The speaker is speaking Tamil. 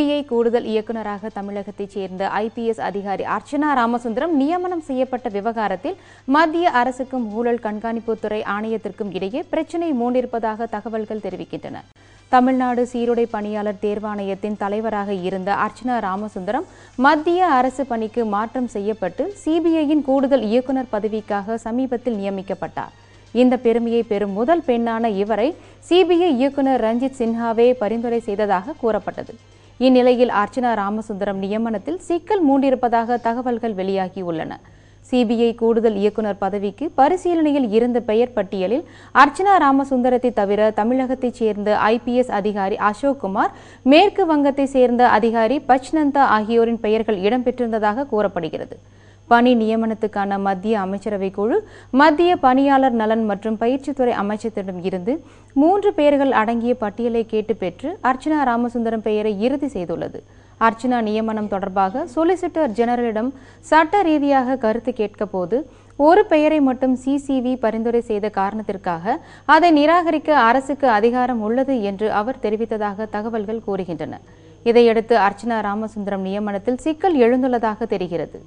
சிபிஐ கூடுதல் இயக்குநராக தமிழகத்தைச் சேர்ந்த ஐபிஎஸ் அதிகாரி அர்ச்சனா ராமசுந்தரம் நியமனம் செய்யப்பட்ட விவகாரத்தில் மத்திய அரசுக்கும் ஊழல் கண்காணிப்புத்துறை ஆணையத்திற்கும் இடையே பிரச்சினை மூண்டிருப்பதாக தகவல்கள் தெரிவிக்கின்றன தமிழ்நாடு சீருடை பணியாளர் தேர்வாணையத்தின் தலைவராக இருந்த அர்ச்சனா ராமசுந்தரம் மத்திய அரசு பணிக்கு மாற்றம் செய்யப்பட்டு சிபிஐயின் கூடுதல் இயக்குநர் பதவிக்காக சமீபத்தில் நியமிக்கப்பட்டார் இந்த பெருமையை பெறும் முதல் பெண்ணான இவரை சிபிஐ இயக்குநர் ரஞ்சித் சின்ஹாவே பரிந்துரை செய்ததாக கூறப்பட்டது இந்நிலையில் அர்ச்சனா ராமசுந்தரம் நியமனத்தில் சிக்கல் மூண்டிருப்பதாக தகவல்கள் வெளியாகியுள்ளன சிபிஐ கூடுதல் இயக்குநர் பதவிக்கு பரிசீலனையில் இருந்த பெயர் பட்டியலில் அர்ச்சனா ராமசுந்தரத்தை தவிர தமிழகத்தைச் சேர்ந்த ஐபிஎஸ் அதிகாரி அசோக்குமார் மேற்கு வங்கத்தைச் சேர்ந்த அதிகாரி பச்னந்தா ஆகியோரின் பெயர்கள் இடம்பெற்றிருந்ததாக கூறப்படுகிறது பணி நியமனத்துக்கான மத்திய அமைச்சரவை குழு மத்திய பணியாளர் நலன் மற்றும் பயிற்சித்துறை அமைச்சத்திடம் இருந்து மூன்று பெயர்கள் அடங்கிய பட்டியலை கேட்டு பெற்று அர்ச்சனா ராமசுந்தரம் பெயரை இறுதி செய்துள்ளது அர்ச்சனா நியமனம் தொடர்பாக சொலிசிட்டர் ஜெனரலிடம் சட்ட ரீதியாக கருத்து கேட்க போது ஒரு பெயரை மட்டும் சிசிவி பரிந்துரை செய்த காரணத்திற்காக அதை நிராகரிக்க அரசுக்கு அதிகாரம் உள்ளது என்று அவர் தெரிவித்ததாக தகவல்கள் கூறுகின்றன இதையடுத்து அர்ச்சனா ராமசுந்தரம் நியமனத்தில் சிக்கல் எழுந்துள்ளதாக தெரிகிறது